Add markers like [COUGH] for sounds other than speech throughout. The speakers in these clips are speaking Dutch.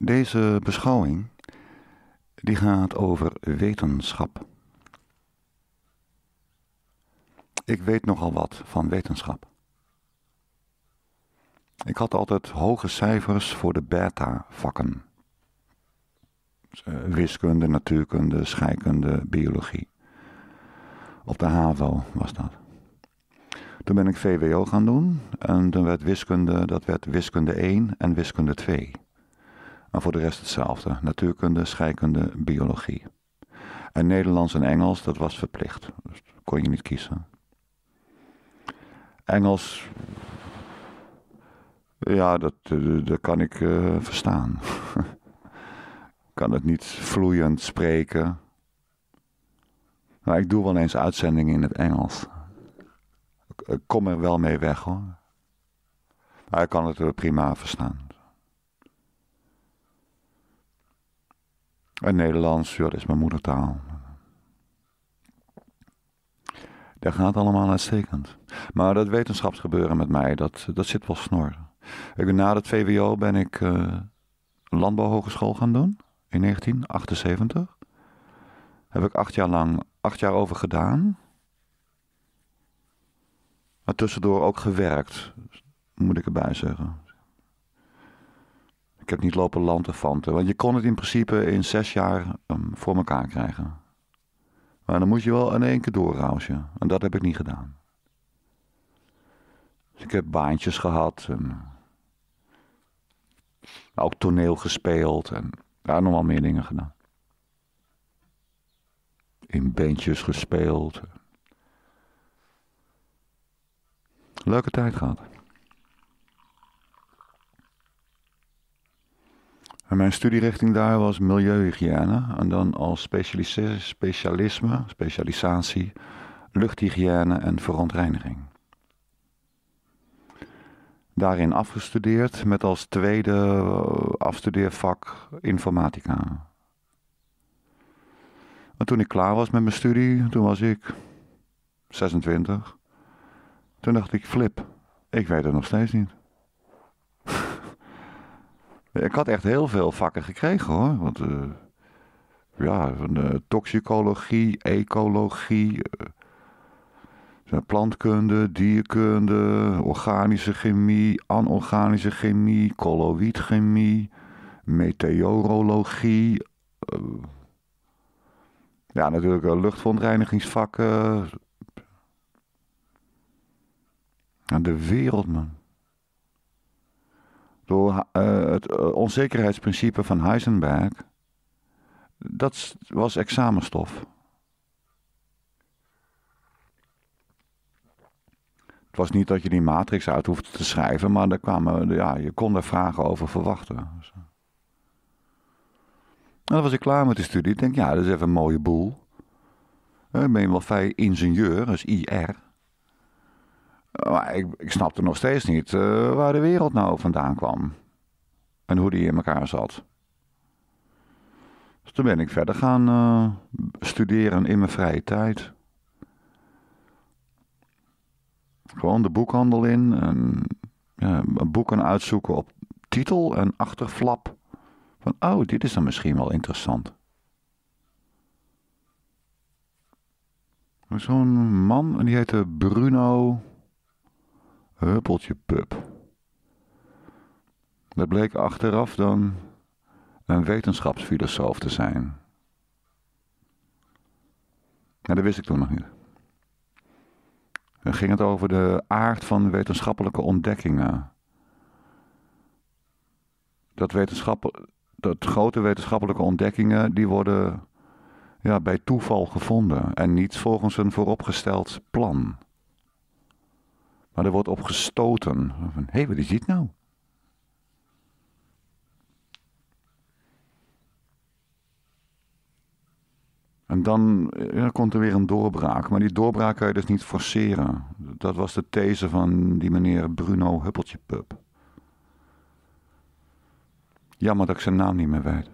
Deze beschouwing die gaat over wetenschap. Ik weet nogal wat van wetenschap. Ik had altijd hoge cijfers voor de beta-vakken. Dus, eh, wiskunde, natuurkunde, scheikunde, biologie. Op de HAVO was dat. Toen ben ik VWO gaan doen en toen werd wiskunde, dat werd wiskunde 1 en wiskunde 2 maar voor de rest hetzelfde: natuurkunde, scheikunde, biologie. En Nederlands en Engels, dat was verplicht. Dus kon je niet kiezen. Engels. Ja, dat, eh, dat kan ik eh, verstaan. ik [LAUGHS] kan het niet vloeiend spreken. Maar ik doe wel eens uitzendingen in het Engels. Ik kom er wel mee weg hoor. Maar ik kan het eh, prima verstaan. En Nederlands, ja, dat is mijn moedertaal. Dat gaat allemaal uitstekend. Maar dat wetenschapsgebeuren met mij, dat, dat zit wel snor. Ik na het VWO ben ik eh, landbouwhogeschool gaan doen in 1978. Heb ik acht jaar lang, acht jaar over gedaan. Maar tussendoor ook gewerkt, moet ik erbij zeggen. Ik heb niet lopen fanten Want je kon het in principe in zes jaar ehm, voor elkaar krijgen. Maar dan moet je wel in één keer doorrausen. En dat heb ik niet gedaan. Dus ik heb baantjes gehad. En ehm, ook toneel gespeeld. En daar nog wel meer dingen gedaan. In bandjes gespeeld. Leuke tijd gehad. En mijn studierichting daar was milieuhygiëne. En dan als specialisme, specialisatie, luchthygiëne en verontreiniging. Daarin afgestudeerd met als tweede eh, afstudeervak informatica. toen ik klaar was met mijn studie, toen was ik 26. Toen dacht ik, flip, ik weet het nog steeds niet. Ik had echt heel veel vakken gekregen hoor. Want eh, ja, van, eh, toxicologie, ecologie, eh, plantkunde, dierkunde, organische chemie, anorganische chemie, colloïdchemie, meteorologie. ja, natuurlijk luchtverontreinigingsvakken. Aan de wereld, man door eh, het eh, onzekerheidsprincipe van Heisenberg, dat was examenstof. Het was niet dat je die matrix uit hoefde te schrijven, maar daar kwamen, ja, je kon daar vragen over verwachten. En dan was ik klaar met de studie. Ik denk, ja, dat is even een mooie boel. Eh, ik ben je wel vrij ingenieur, dus IR. Maar ik, ik snapte nog steeds niet eh, waar de wereld nou vandaan kwam. En hoe die in elkaar zat. Dus toen ben ik verder gaan eh, studeren in mijn vrije tijd. Gewoon de boekhandel in. En, ja, boeken uitzoeken op titel en achterflap. Van, oh, dit is dan misschien wel interessant. Zo'n man, en die heette Bruno Huppeltje Pup. Dat bleek achteraf dan een wetenschapsfilosoof te zijn. En dat wist ik toen nog niet. Dan ging het over de aard van wetenschappelijke ontdekkingen. Dat, wetenschap, dat grote wetenschappelijke ontdekkingen, die worden ja, bij toeval gevonden en niet volgens een vooropgesteld plan. Maar er wordt op gestoten. Hé, hey, wat is dit nou? En dan komt er weer een doorbraak. Maar die doorbraak kan je dus niet forceren. Dat was de these van die meneer Bruno Huppeltje Pup. Jammer dat ik zijn naam niet meer weet.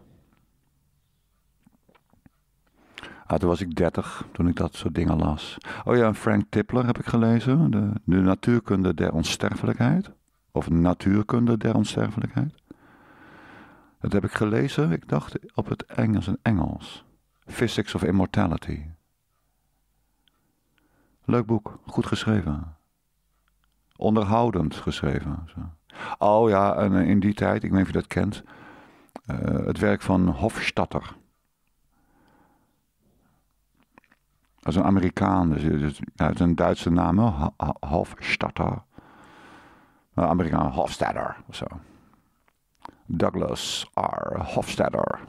Ah, toen was ik dertig toen ik dat soort dingen las. Oh ja, Frank Tipler heb ik gelezen. De, natuurkunde der onsterfelijkheid. Of natuurkunde der onsterfelijkheid. Dat heb ik gelezen, ik dacht op het Engels en Engels. Physics of Immortality. Leuk boek, goed geschreven. Onderhoudend geschreven. Zo. Oh ja, en eh, in die tijd, ik weet niet of je dat kent, eh, het werk van Hofstadter. Dat is een Amerikaan, dus, dus, ja, het is een Duitse naam, Hofstadter. Een Amerikaan, Hofstadter of zo. Douglas R. Hofstadter.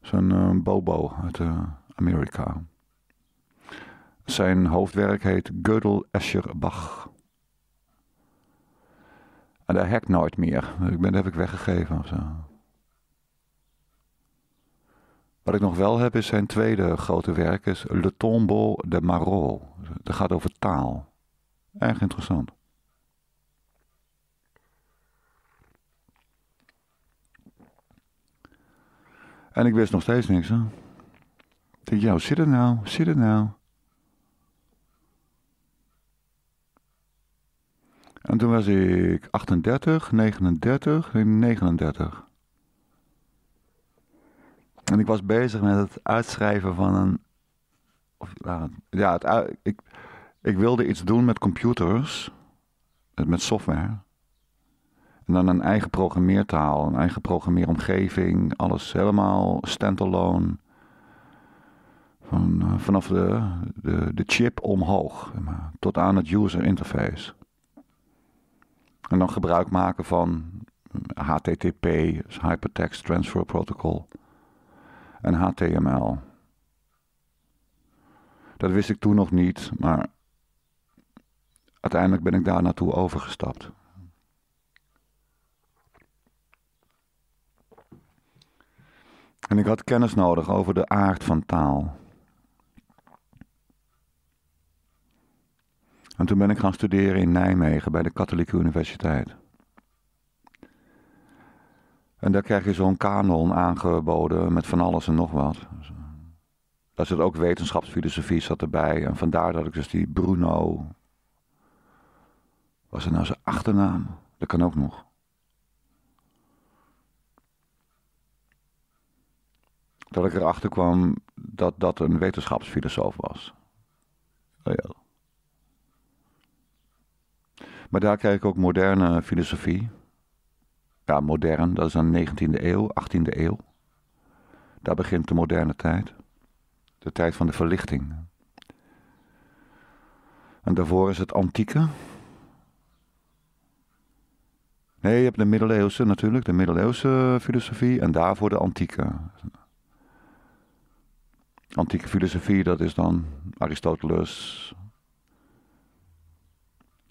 Zo'n uh, bobo uit eh, Amerika. Zijn hoofdwerk heet Gödel Escher Bach. En daar hek nooit meer. Ik ben, dat heb ik weggegeven of zo. Wat ik nog wel heb is zijn tweede grote werk, is Le Tombeau de Marot. Dat gaat over taal. Erg interessant. En ik wist nog steeds niks. Hè? Ik denk, jou, zit er nou? Zit het nou? En toen was ik 38, 39, 39. En ik was bezig met het uitschrijven van een. Of, ja, het, ik, ik wilde iets doen met computers, met software. En dan een eigen programmeertaal, een eigen programmeeromgeving, alles helemaal standalone. Van, eh, vanaf de, de, de chip omhoog tot aan het user interface. En dan gebruik maken van HTTP, eh, Hypertext Transfer Protocol en HTML. Dat wist ik toen nog niet, maar uiteindelijk ben ik daar naartoe overgestapt. En ik had kennis nodig over de aard van taal. En toen ben ik gaan studeren in Nijmegen bij de Katholieke Universiteit. En daar krijg je zo'n kanon aangeboden met van alles en nog wat. Daar zit ook wetenschapsfilosofie zat erbij. En vandaar dat ik dus die Bruno... Was er nou zijn achternaam? Dat kan ook nog. Dat ik erachter kwam dat dat een wetenschapsfilosoof was. Oh ja. Maar daar krijg ik ook moderne filosofie. Ja, modern, dat is dan 19e eeuw, 18e eeuw. Daar begint de moderne tijd. De tijd van de verlichting. En daarvoor is het antieke. Nee, je hebt de middeleeuwse natuurlijk, de middeleeuwse filosofie en daarvoor de antieke. Antieke filosofie, dat is dan Aristoteles.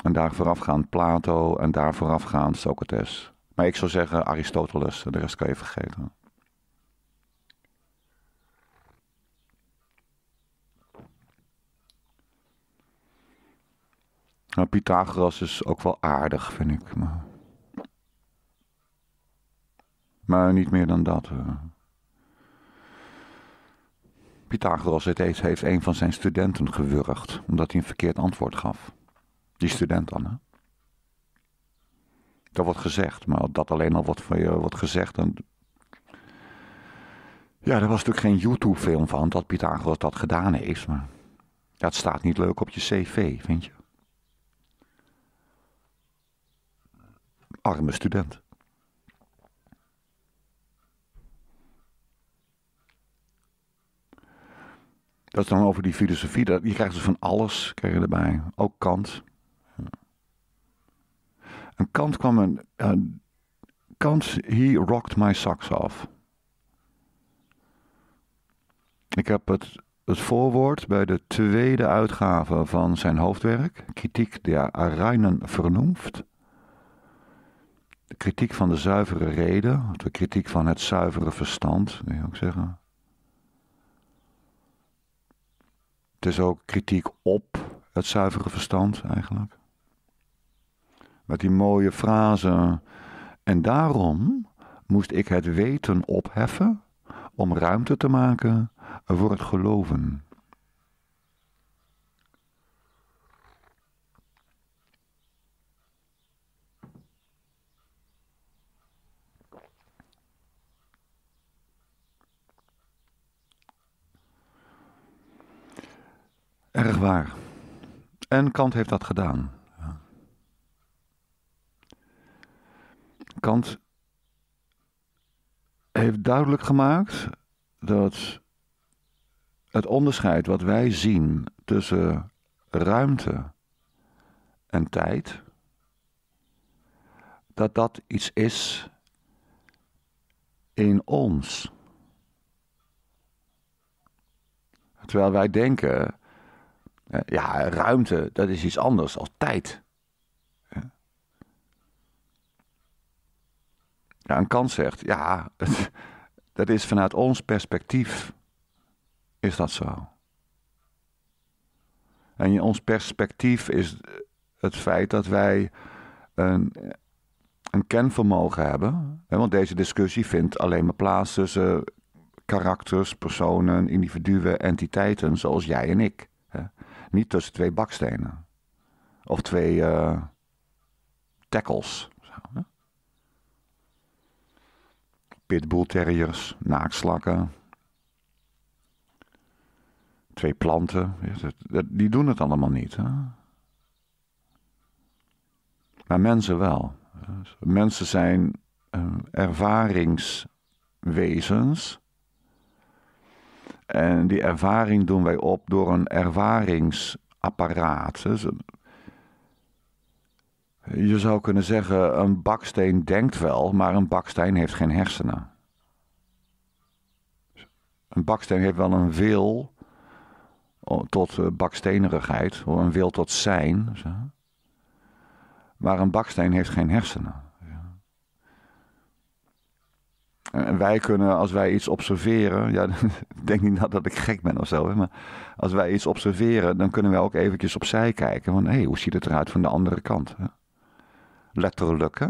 En daar voorafgaand Plato en daar voorafgaand Socrates. Maar ik zou zeggen Aristoteles, de rest kan je vergeten. Nou, Pythagoras is ook wel aardig, vind ik. Maar, maar niet meer dan dat. Eh. Pythagoras heeft, heeft een van zijn studenten gewurgd, omdat hij een verkeerd antwoord gaf. Die student dan, hè? Dat wordt gezegd, maar dat alleen al wordt van je wordt gezegd. En... Ja, er was natuurlijk geen YouTube-film van dat Pythagoras dat gedaan heeft. Maar dat staat niet leuk op je cv, vind je? Arme student. Dat is dan over die filosofie. Je krijgt dus van alles krijg je erbij. Ook Kant. Kant kwam een. Kant, he rocked my socks off. Ik heb het, voorwoord bij de tweede uitgave van zijn hoofdwerk, Kritiek der Arainen Vernunft. De kritiek van de zuivere reden, of de kritiek van het zuivere verstand, wil je ook zeggen. Het is ook kritiek op het zuivere verstand eigenlijk. Met die mooie frasen. En daarom moest ik het weten opheffen om ruimte te maken voor het geloven. Erg waar. En Kant heeft dat gedaan. Kant heeft duidelijk gemaakt dat het onderscheid wat wij zien tussen ruimte en tijd, dat dat iets is in ons. Terwijl wij denken, eh, ja, ruimte, dat is iets anders als tijd. Ja, en Kant zegt, ja, het, [LAUGHS] dat is vanuit ons perspectief, is dat zo. En ons perspectief is het feit dat wij een, een kenvermogen hebben. want deze discussie vindt alleen maar plaats tussen karakters, personen, individuen, entiteiten, zoals jij en ik. Hè. Niet tussen twee bakstenen. Of twee uh, tackles. Zo, hè pitbullterriers, naakslakken. Twee planten, die doen het allemaal niet. Hè? Maar mensen wel. Mensen zijn eh, ervaringswezens. En die ervaring doen wij op door een ervaringsapparaat. Je zou kunnen zeggen, een baksteen denkt wel, maar een baksteen heeft geen hersenen. Een baksteen heeft wel een wil tot eh, bakstenerigheid, een wil tot zijn. Maar een baksteen heeft geen hersenen. En wij kunnen, als wij iets observeren, ja, [LAUGHS] ik denk niet dat ik gek ben of zo, maar als wij iets observeren, dan kunnen wij ook eventjes opzij kijken van, hé, hey, hoe ziet het eruit van de andere kant? letterlijk.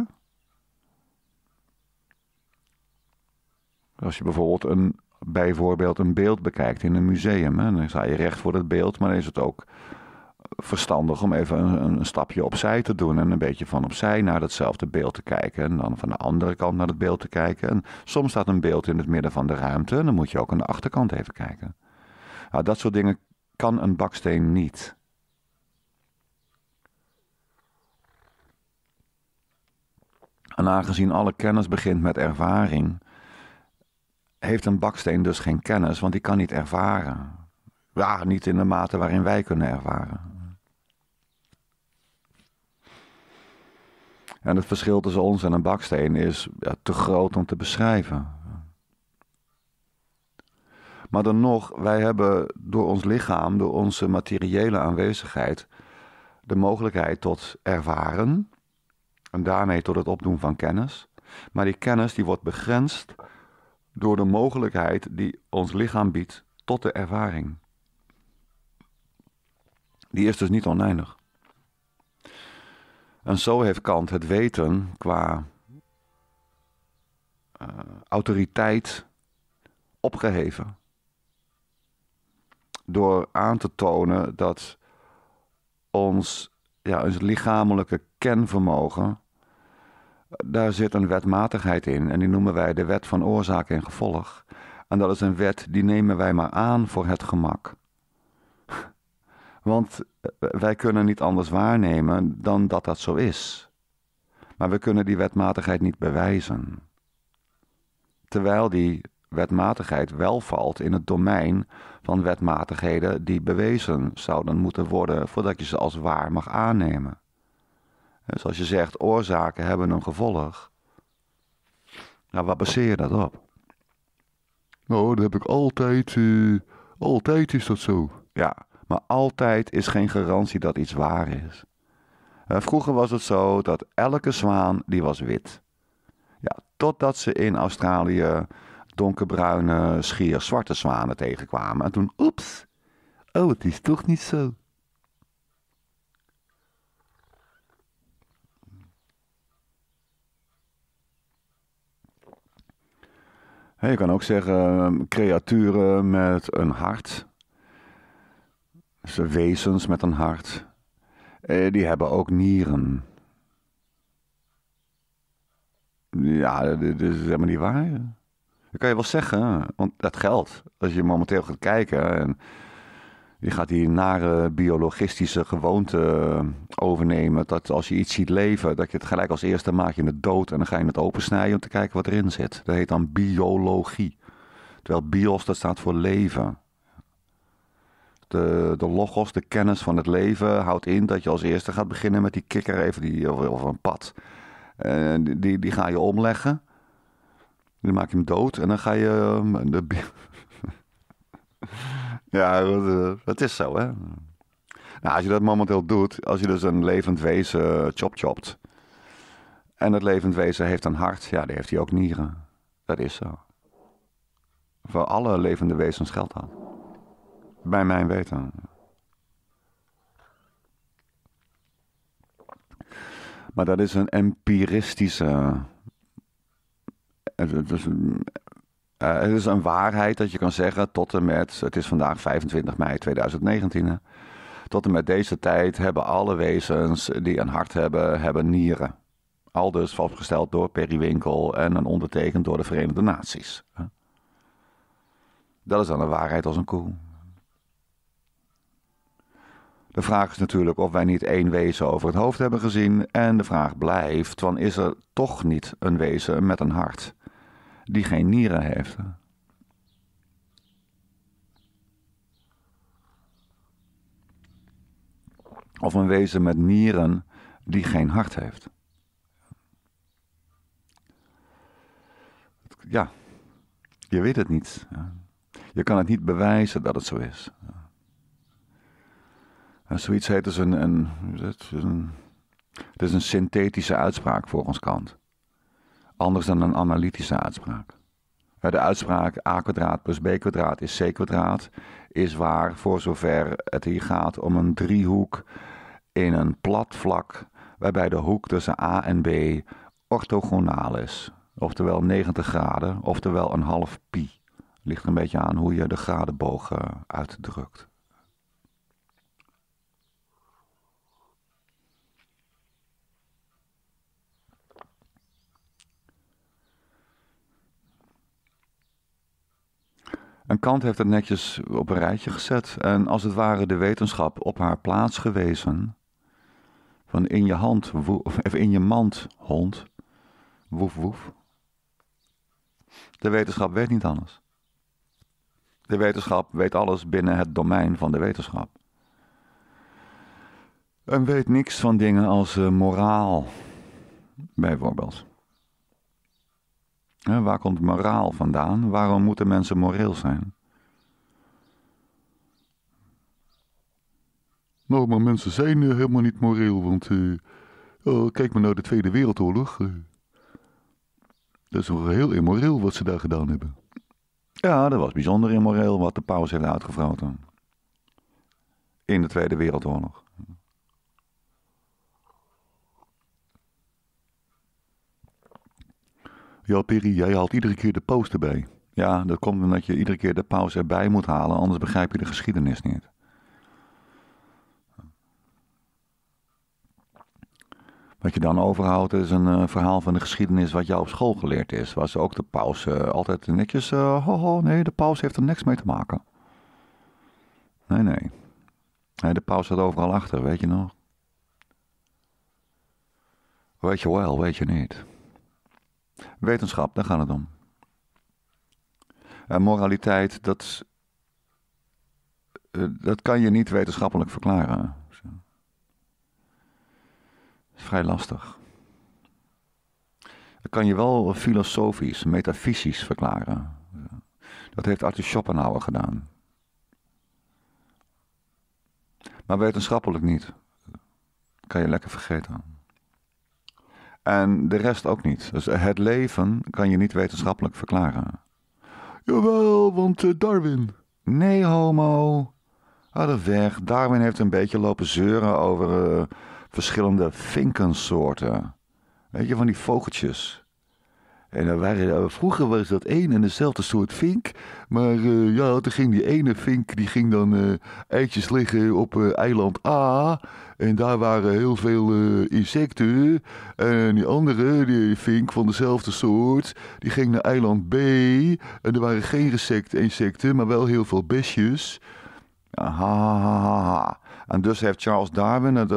Als je bijvoorbeeld een, bijvoorbeeld een beeld bekijkt in een museum, dan sta je recht voor het beeld, maar dan is het ook verstandig om even een, een, stapje opzij te doen en een beetje van opzij naar datzelfde beeld te kijken en dan van de andere kant naar het beeld te kijken. En soms staat een beeld in het midden van de ruimte en dan moet je ook aan de achterkant even kijken. Nou, dat soort dingen kan een baksteen niet. En aangezien alle kennis begint met ervaring, heeft een baksteen dus geen kennis, want die kan niet ervaren. Ja, niet in de mate waarin wij kunnen ervaren. En het verschil tussen ons en een baksteen is ja, te groot om te beschrijven. Maar dan nog, wij hebben door ons lichaam, door onze materiële aanwezigheid, de mogelijkheid tot ervaren, en daarmee tot het opdoen van kennis. Maar die kennis die wordt begrensd door de mogelijkheid die ons lichaam biedt tot de ervaring. Die is dus niet oneindig. En zo heeft Kant het weten qua eh, autoriteit opgeheven. Door aan te tonen dat ons ja, ons lichamelijke kenvermogen, daar zit een wetmatigheid in. En die noemen wij de wet van oorzaak en gevolg. En dat is een wet die nemen wij maar aan voor het gemak. Want eh, wij kunnen niet anders waarnemen dan dat dat zo is. Maar we kunnen die wetmatigheid niet bewijzen. Terwijl die wetmatigheid wel valt in het domein van wetmatigheden die bewezen zouden moeten worden voordat je ze als waar mag aannemen. Dus als je zegt oorzaken hebben een gevolg, nou wat baseer je dat op? Nou, dat heb ik altijd, eh, altijd is dat zo. Ja, maar altijd is geen garantie dat iets waar is. Eh, vroeger was het zo dat elke zwaan die was wit. Ja, totdat ze in Australië donkerbruine, schier zwarte zwanen tegenkwamen. En toen, oeps, oh, het is toch niet zo. Je kan ook zeggen ehm, creaturen met een hart. ze wezens met een hart. Eh, die hebben ook nieren. Ja, dit is helemaal niet waar. Dat kan je wel zeggen, want dat geldt. Als je momenteel gaat kijken en je gaat die nare biologistische gewoonte eh, overnemen. Dat als je iets ziet leven, dat je het gelijk als eerste maak je het dood en dan ga je het opensnijden om te kijken wat erin zit. Dat heet dan biologie. Terwijl bios, dat staat voor leven. De, de logos, de kennis van het leven, houdt in dat je als eerste gaat beginnen met die kikker even die, of, een pad. Eh, die, die ga je omleggen. Dan maak je hem dood en dan ga je. Ehm, de... [LAUGHS] ja, eh, dat, is zo, hè? Nou, als je dat momenteel doet, als je dus een levend wezen eh, chop chopt. En dat levend wezen heeft een hart, ja, die heeft hij ook nieren. Dat is zo. Voor alle levende wezens geldt dat. Bij mijn weten. Maar dat is een empiristische het is, een, eh, het is een waarheid dat je kan zeggen tot en met, het is vandaag 25 mei 2019. Tot en met deze tijd hebben alle wezens die een hart hebben, hebben nieren. Al dus vastgesteld door Periwinkel en een ondertekend door de Verenigde Naties. Dat is dan een waarheid als een koe. De vraag is natuurlijk of wij niet één wezen over het hoofd hebben gezien. En de vraag blijft: van is er toch niet een wezen met een hart? die geen nieren heeft. Of een wezen met nieren die geen hart heeft. Ja, je weet het niet. Je kan het niet bewijzen dat het zo is. En zoiets heet dus een, een, is een, het is een synthetische uitspraak volgens Kant. Anders dan een analytische uitspraak. De uitspraak a kwadraat plus b kwadraat is c kwadraat is waar voor zover het hier gaat om een driehoek in een plat vlak waarbij de hoek tussen a en b orthogonaal is. Oftewel 90 graden, oftewel een half pi. Ligt een beetje aan hoe je de gradenboog uitdrukt. En Kant heeft het netjes op een rijtje gezet en als het ware de wetenschap op haar plaats gewezen. Van in je hand, of in je mand, hond. Woef, woef. De wetenschap weet niet alles. De wetenschap weet alles binnen het domein van de wetenschap. En weet niks van dingen als eh, moraal, bijvoorbeeld. Waar komt moraal vandaan? Waarom moeten mensen moreel zijn? Nou, maar mensen zijn eh, helemaal niet moreel, want eh, oh, kijk maar naar de Tweede Wereldoorlog. Eh. dat is nog heel immoreel wat ze daar gedaan hebben. Ja, dat was bijzonder immoreel wat de paus heeft uitgevroten. In de Tweede Wereldoorlog. Ja, jij haalt iedere keer de pauze erbij. Ja, dat komt omdat je iedere keer de pauze erbij moet halen, anders begrijp je de geschiedenis niet. Wat je dan overhoudt is een eh, verhaal van de geschiedenis wat jou op school geleerd is. Waar ze ook de pauze eh, altijd netjes, uh, ho, ho, nee, de pauze heeft er niks mee te maken. Nee, nee. nee de pauze staat overal achter, weet je nog? Weet je wel, weet je niet. Wetenschap, daar gaat het om. En moraliteit, dat, eh, dat kan je niet wetenschappelijk verklaren. is vrij lastig. Dat kan je wel filosofisch, metafysisch verklaren. Dat heeft Arthur Schopenhauer gedaan. Maar wetenschappelijk niet. Dat kan je lekker vergeten. En de rest ook niet. Dus het leven kan je niet wetenschappelijk verklaren. Jawel, want eh, Darwin. Nee, homo. Hou dat weg. Darwin heeft een beetje lopen zeuren over eh, verschillende vinkensoorten. Weet je, van die vogeltjes. En dan waren, eh, vroeger was dat één en dezelfde soort vink. Maar eh, ja, toen ging die ene vink, die ging dan eh, eitjes liggen op eiland A. En daar waren heel veel insecten. En die andere, die vink van dezelfde soort, die ging naar eiland B. En er waren geen insecten, maar wel heel veel besjes. Aha. En dus heeft Charles Darwin het...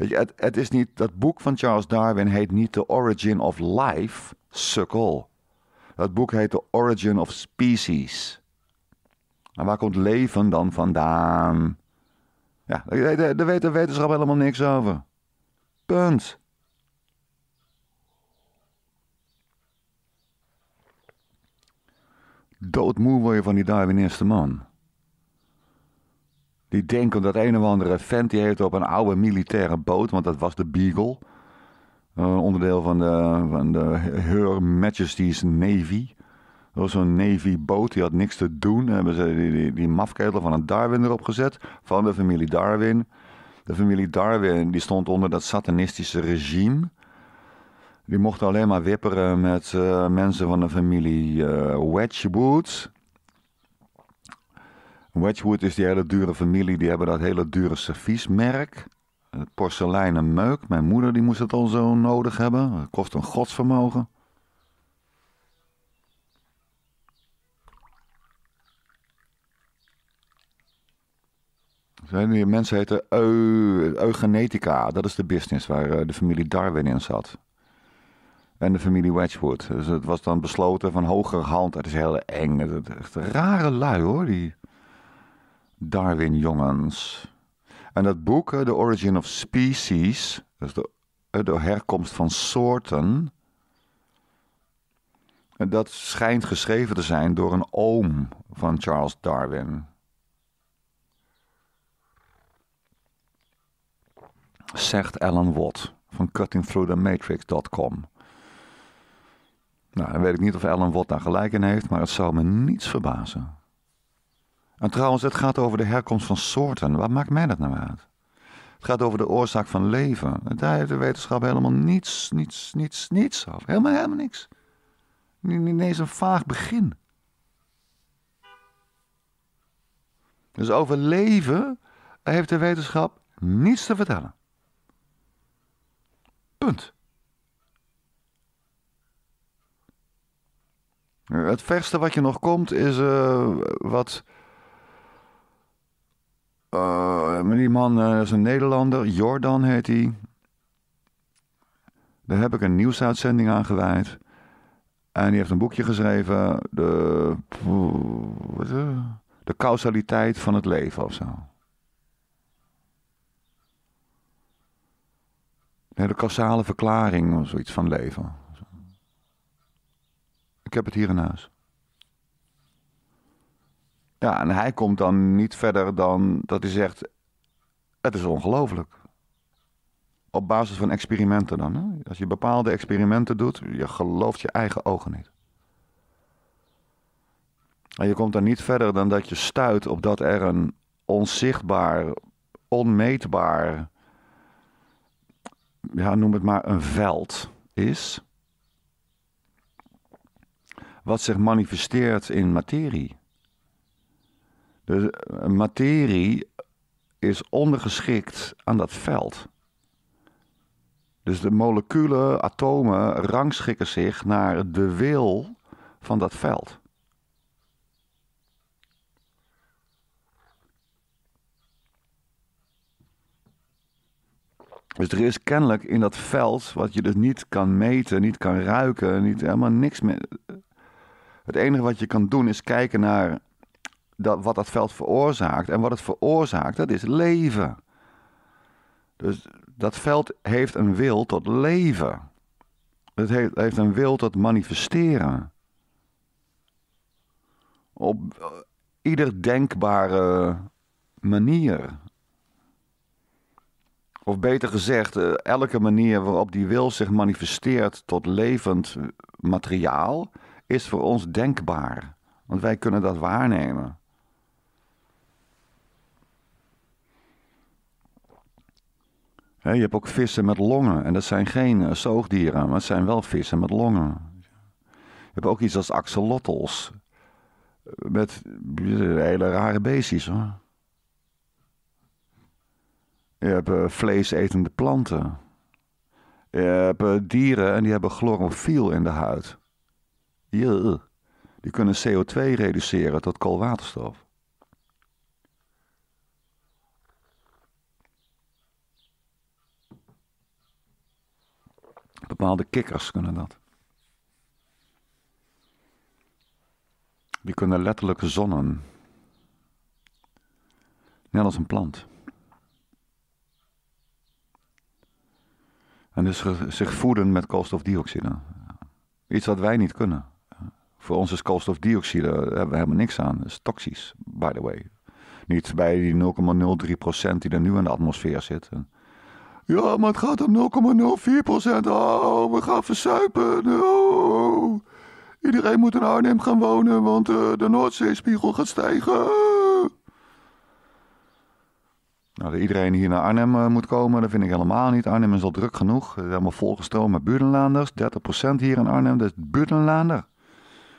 Het, het, is niet, dat boek van Charles Darwin heet niet The Origin of Life sukkel. dat boek heet The Origin of Species. En waar komt leven dan vandaan? Ja, daar weet de wetenschap helemaal niks over. Punt. Doodmoe word je van die Darwiniste man. Die denken dat een of andere vent die heeft op een oude militaire boot, want dat was de Beagle. Eh, onderdeel van de, van de Her Majesty's Navy. Dat was zo'n Navy-boot, die had niks te doen. hebben ze die, die, mafketel van een Darwin erop gezet, van de familie Darwin. De familie Darwin die stond onder dat satanistische regime. Die mochten alleen maar wipperen met eh, mensen van de familie uh, Wedgwood. Wedgwood is die hele dure familie, die hebben dat hele dure serviesmerk porseleinen meuk. Mijn moeder die moest het al zo nodig hebben. Het kost een godsvermogen. Die mensen heten eugenetica. Dat is de business waar eh, de familie Darwin in zat. En de familie Wedgwood. Dus het was dan besloten van hogere hand. Het is heel eng. Het is echt rare lui hoor, die Darwin-jongens. En dat boek, eh, The Origin of Species, dus de, eh, de herkomst van soorten, eh, dat schijnt geschreven te zijn door een oom van Charles Darwin. Zegt Alan Watt van cuttingthroughthematrix.com. Nou, dan weet ik niet of Alan Watt daar gelijk in heeft, maar het zou me niets verbazen. En trouwens, het gaat over de herkomst van soorten. Wat maakt mij dat nou uit? Het gaat over de oorzaak van leven. daar heeft de wetenschap helemaal niets, niets, niets, niets af. Helemaal, helemaal niks. Niet eens een vaag begin. Dus over leven heeft de wetenschap niets te vertellen. Punt. Het verste wat je nog komt is eh, wat eh, die man eh, is een Nederlander, Jordan heet hij. Daar heb ik een nieuwsuitzending aan gewijd. En die heeft een boekje geschreven, de, de causaliteit van het leven of zo. De causale verklaring of zoiets van leven. Ik heb het hier in huis. Ja, en hij komt dan niet verder dan dat hij zegt: Het is ongelooflijk. Op basis van experimenten dan. Hè? Als je bepaalde experimenten doet, je gelooft je eigen ogen niet. En je komt dan niet verder dan dat je stuit op dat er een onzichtbaar, onmeetbaar, ja, noem het maar een veld is. Wat zich manifesteert in materie. Dus eh, materie is ondergeschikt aan dat veld. Dus de moleculen, atomen, rangschikken zich naar de wil van dat veld. Dus er is kennelijk in dat veld, wat je dus niet kan meten, niet kan ruiken, niet helemaal niks meer. Het enige wat je kan doen is kijken naar dat, wat dat veld veroorzaakt. En wat het veroorzaakt, dat is leven. Dus dat veld heeft een wil tot leven. Het heeft, heeft een wil tot manifesteren. Op eh, ieder denkbare manier. Of beter gezegd, eh, elke manier waarop die wil zich manifesteert tot levend materiaal is voor ons denkbaar. Want wij kunnen dat waarnemen. je hebt ook vissen met longen. En dat zijn geen eh, zoogdieren, maar het zijn wel vissen met longen. Je hebt ook iets als axolotls. Eh, met eh, hele rare beestjes hoor. Je hebt uh, vleesetende planten. Je hebt dieren en die hebben chlorofiel in de huid. Die kunnen CO2 reduceren tot koolwaterstof. Bepaalde kikkers kunnen dat. Die kunnen letterlijk zonnen. Net als een plant. En dus zich voeden met koolstofdioxide. Iets wat wij niet kunnen. Voor ons is koolstofdioxide, eh, hebben we helemaal niks aan. Dat is toxisch, by the way. Niet bij die 0,03% die er nu in de atmosfeer zit. Ja, maar het gaat om 0,04 procent. Oh, we gaan verzuipen. Oh. Iedereen moet in Arnhem gaan wonen, want uh, de Noordzeespiegel gaat stijgen. Nou, dat iedereen hier naar Arnhem eh, moet komen, dat vind ik helemaal niet. Arnhem is al druk genoeg. Het is helemaal volgestroomd met buitenlanders. 30% hier in Arnhem, dat is buitenlander.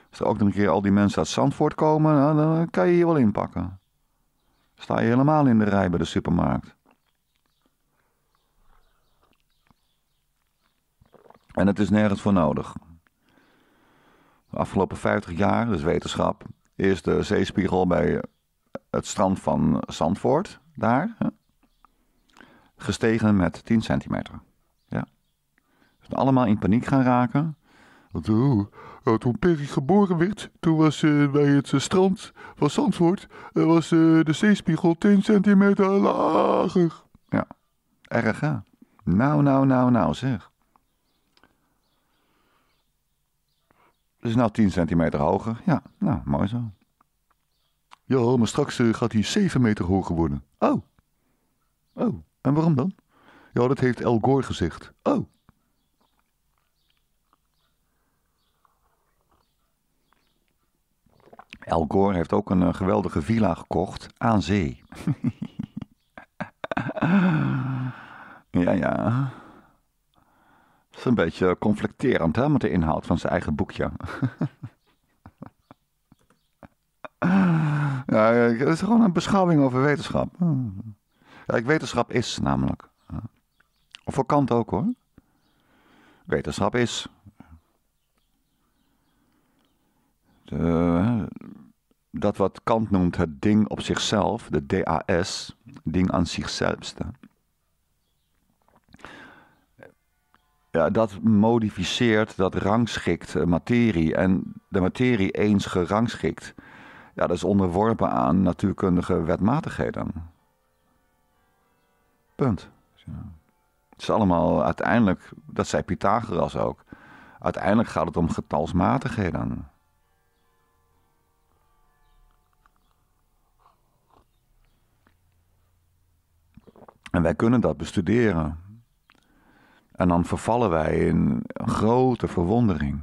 Als er ook nog een keer al die mensen uit Zandvoort komen, nou, dan kan je hier wel inpakken. Sta je helemaal in de rij bij de supermarkt. En het is nergens voor nodig. De afgelopen 50 jaar, dus wetenschap, is de zeespiegel bij het strand van Zandvoort, daar, gestegen met 10 centimeter. Ja. zijn allemaal in paniek gaan raken. Want, oh, oh, toen Perry geboren werd, toen was uh, bij het strand van Zandvoort, eh, was eh, de zeespiegel 10 centimeter lager. Ja, erg hè? Nou, nou, nou, nou zeg. Dus nou 10 centimeter hoger. Ja, nou, mooi zo. Ja, maar straks eh, gaat hij 7 meter hoger worden. Oh. Oh, en waarom dan? Ja, dat heeft El Gore gezegd. Oh. El Gore heeft ook een eh, geweldige villa gekocht aan zee. [LAUGHS] ja, ja is een beetje conflicterend hè, met de inhoud van zijn eigen boekje. [LAUGHS] ja, het is gewoon een beschouwing over wetenschap. Ja, wetenschap is namelijk. Of eh, voor Kant ook hoor. Wetenschap is. De, dat wat Kant noemt het ding op zichzelf, de DAS, ding aan zichzelf. ja, dat modificeert, dat rangschikt eh, materie. En de materie eens gerangschikt, ja, dat is onderworpen aan natuurkundige wetmatigheden. Punt. Het is allemaal uiteindelijk, dat zei Pythagoras ook, uiteindelijk gaat het om getalsmatigheden. En wij kunnen dat bestuderen. En dan vervallen wij in grote verwondering.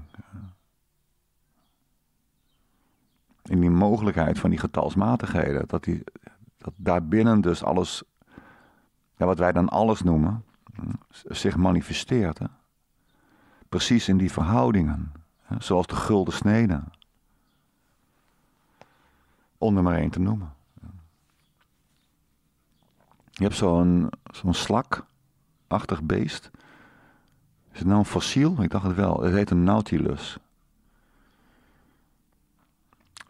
In die mogelijkheid van die getalsmatigheden. Dat, die, dat daarbinnen dus alles, ja, wat wij dan alles noemen, zich manifesteert. Hè? Precies in die verhoudingen. Hè? Zoals de gulden snede. Om er maar één te noemen. Je hebt zo'n zo'n slakachtig beest. Is het nou een fossiel? Ik dacht het wel. Het heet een Nautilus.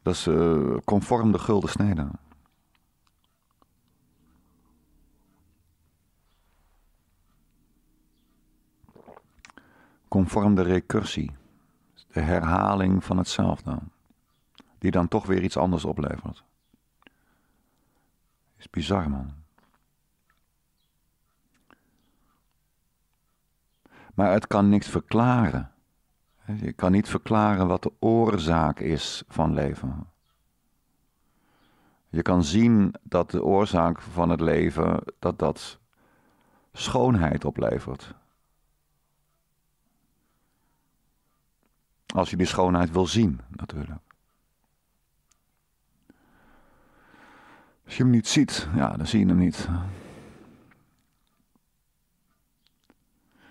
Dat is eh, conform de gulden snede. Conform de recursie. De herhaling van hetzelfde. Die dan toch weer iets anders oplevert. Is bizar, man. Maar het kan niks verklaren. Je kan niet verklaren wat de oorzaak is van leven. Je kan zien dat de oorzaak van het leven, dat dat schoonheid oplevert. Als je die schoonheid wil zien, natuurlijk. Als je hem niet ziet, ja, dan zie je hem niet.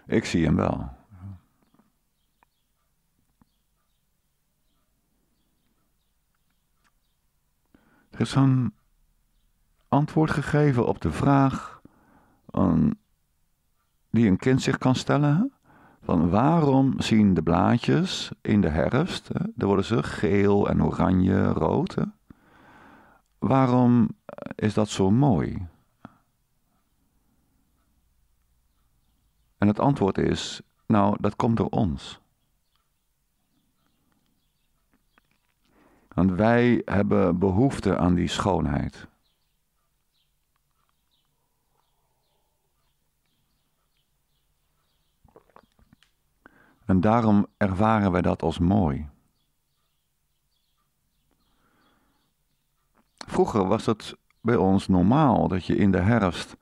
Ik zie hem wel. Er is een antwoord gegeven op de vraag die een kind zich kan stellen. Van waarom zien de blaadjes in de herfst, hè, dan worden ze geel en oranje, rood. Waarom is dat zo mooi? En het antwoord is, nou, dat komt door ons. Want wij hebben behoefte aan die schoonheid. En daarom ervaren wij dat als mooi. Vroeger was het bij ons normaal dat je in de herfst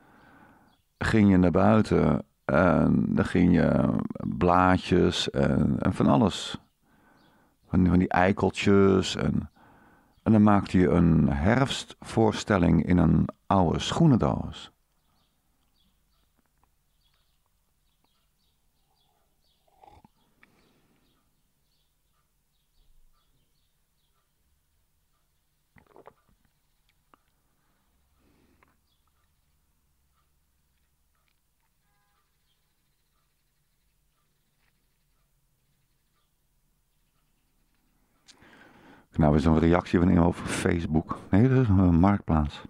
ging je naar buiten en dan ging je blaadjes en, en van alles. Van, van die eikeltjes. En, en dan maakte je een herfstvoorstelling in een oude schoenendoos. Nou, is een reactie van iemand over Facebook. Nee, dat is een eh, marktplaats. [LAUGHS]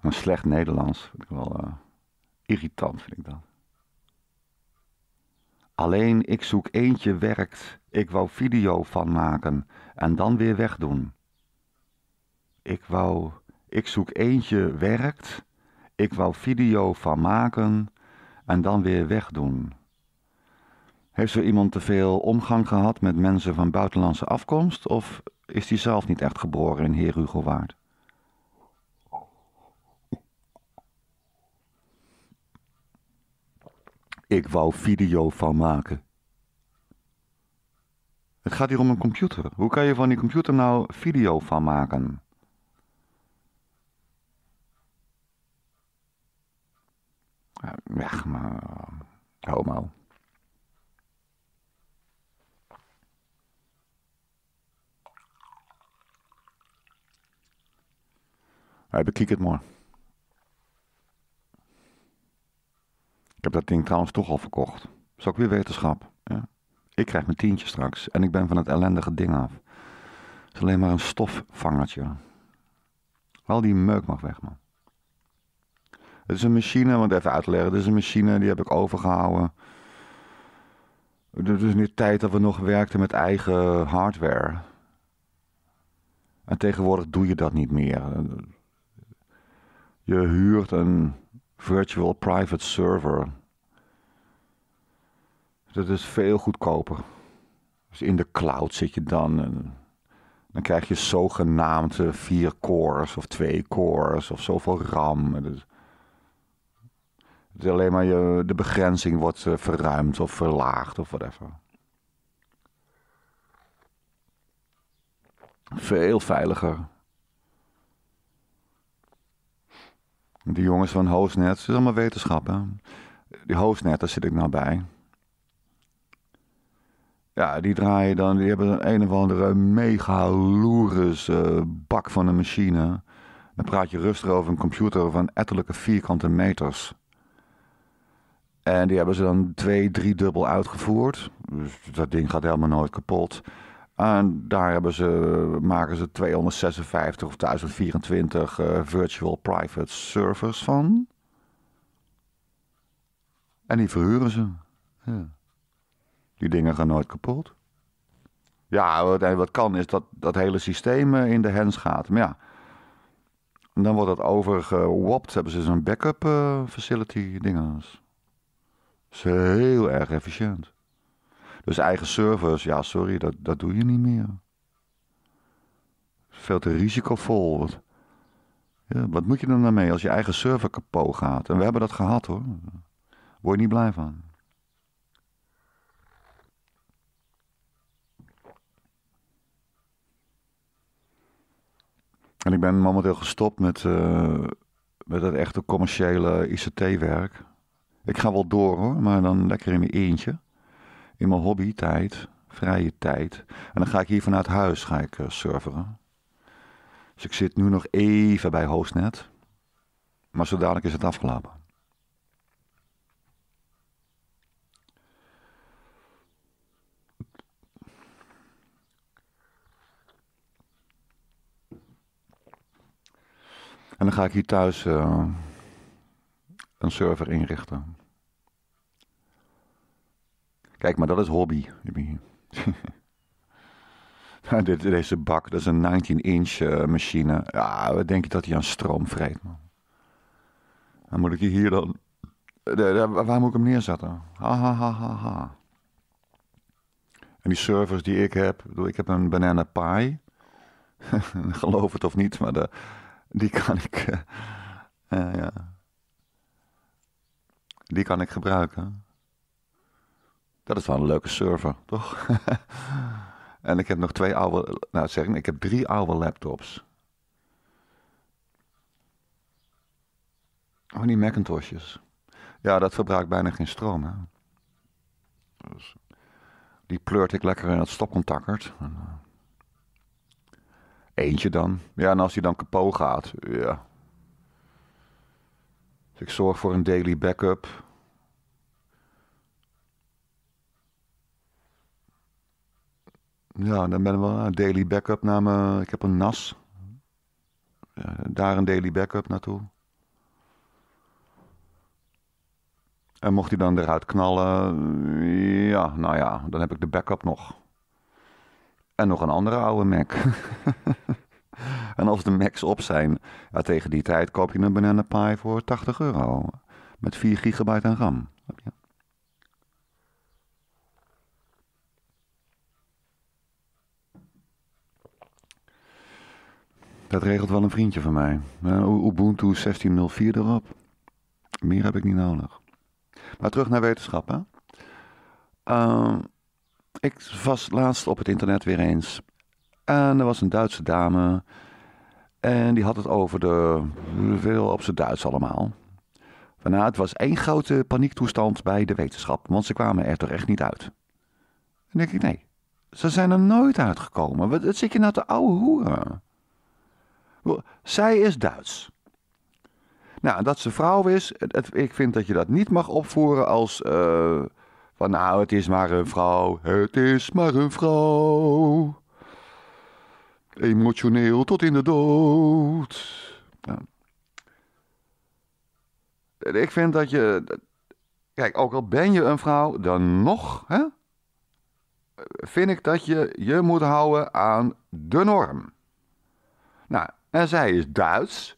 Een slecht Nederlands. Vind ik wel eh, irritant, vind ik dat. Alleen ik zoek eentje werkt. Ik wou video van maken en dan weer wegdoen. Ik wou. Ik zoek eentje werkt. Ik wou video van maken en dan weer wegdoen. Heeft zo iemand te veel omgang gehad met mensen van buitenlandse afkomst? Of is hij zelf niet echt geboren in Heer Hugo Waard? Ik wou video van maken. Het gaat hier om een computer. Hoe kan je van die computer nou video van maken? Ja, maar. Eh, Homo. Hij bekijkt het maar. Ik heb dat ding trouwens toch al verkocht. Dat is ook weer wetenschap. Ik krijg mijn tientje straks. En ik ben van het ellendige ding af. Het is alleen maar een stofvangertje. Al die meuk mag weg, man. Het is een machine, want even uitleggen. te Het is een machine, die heb ik overgehouden. Het is nu tijd dat we nog werkten met eigen hardware. En tegenwoordig doe je dat niet meer. Je huurt een virtual private server. Dat is veel goedkoper. Dus in de cloud zit je dan. En dan krijg je zogenaamde vier cores of twee cores of zoveel RAM. Dat is is alleen maar je, de begrenzing wordt eh, verruimd of verlaagd of whatever. Veel veiliger. Die jongens van Hoosnet, het is allemaal wetenschappen Die Hoosnet, daar zit ik nou bij. Ja, die draaien dan, die hebben een, een of andere mega loeres eh, bak van een machine. Dan praat je rustig over een computer van etterlijke vierkante meters. En die hebben ze dan twee, drie dubbel uitgevoerd. Dus dat ding gaat helemaal nooit kapot. En daar hebben ze, maken ze 256 of 1024 eh, virtual private servers van. En die verhuren ze. Die dingen gaan nooit kapot. Ja, wat, wat kan is dat dat hele systeem eh, in de hens gaat. Maar ja, en dan wordt dat overgewopt. Hebben ze zo'n backup eh, facility dingen is heel erg efficiënt. Dus eigen servers, ja sorry, dat, dat doe je niet meer. Veel te risicovol. Wat, ja, wat moet je dan nou daarmee als je eigen server kapot gaat? En we hebben dat gehad hoor. Word je niet blij van. En ik ben momenteel gestopt met, eh, met het echte commerciële ICT-werk. Ik ga wel door hoor, maar dan lekker in mijn eentje. In mijn hobbytijd, vrije tijd. En dan ga ik hier vanuit huis ga ik, uh, eh, serveren. Dus ik zit nu nog even bij Hostnet. Maar zo dadelijk is het afgelopen. En dan ga ik hier thuis eh, een server inrichten. Kijk, maar dat is hobby. [LAUGHS] dit, deze bak, dat is een 19-inch eh, machine. Ja, wat denk je dat hij aan stroom vreet, man? Dan moet ik hier dan... Eh, waar moet ik hem neerzetten? Ha, ha, ha, ha, ha. En die servers die ik heb... Ik heb een Banana Pie. [LAUGHS] Geloof het of niet, maar de, die kan ik... Eh, ja. Die kan ik gebruiken. Dat is wel een leuke server, toch? [LAUGHS] en ik heb nog twee oude, nou zeg ik, ik heb drie oude laptops. Oh, die Macintoshes. Ja, dat verbruikt bijna geen stroom, hè? Dus die pleurt ik lekker in het stopcontact. Eh, eentje dan. Ja, en als die dan kapot gaat, ja, dus ik zorg voor een daily backup. Ja, dan ben ik wel een eh, daily backup naar mijn, Ik heb een NAS. Ja, daar een daily backup naartoe. En mocht hij dan eruit knallen, ja, nou ja, dan heb ik de backup nog. En nog een andere oude Mac. [LAUGHS] [LAUGHS] En als de Macs op zijn, ja, tegen die tijd koop je een banana pie voor 80 euro. Met 4 gigabyte aan RAM. Ja. Dat regelt wel een vriendje van mij. Eh, Ubuntu 16.04 erop. Meer heb ik niet nodig. Maar terug naar wetenschap. Ehm, ik was laatst op het internet weer eens en er was een Duitse dame. En die had het over de. veel op zijn Duits allemaal. Waarna het was één grote paniektoestand bij de wetenschap, want ze kwamen er toch echt niet uit. En denk ik, nee, ze zijn er nooit uitgekomen. Wat, zit je nou te ouwe hoeren? Zij is Duits. Nou, dat ze vrouw is, ik vind dat je dat niet mag opvoeren als... Uh, van nou, het is maar een vrouw, het is maar een vrouw. Emotioneel tot in de dood. Ik vind dat je. Kijk, ook al ben je een vrouw, dan nog, hè, vind ik dat je je moet houden aan de norm. Nou, en zij is Duits.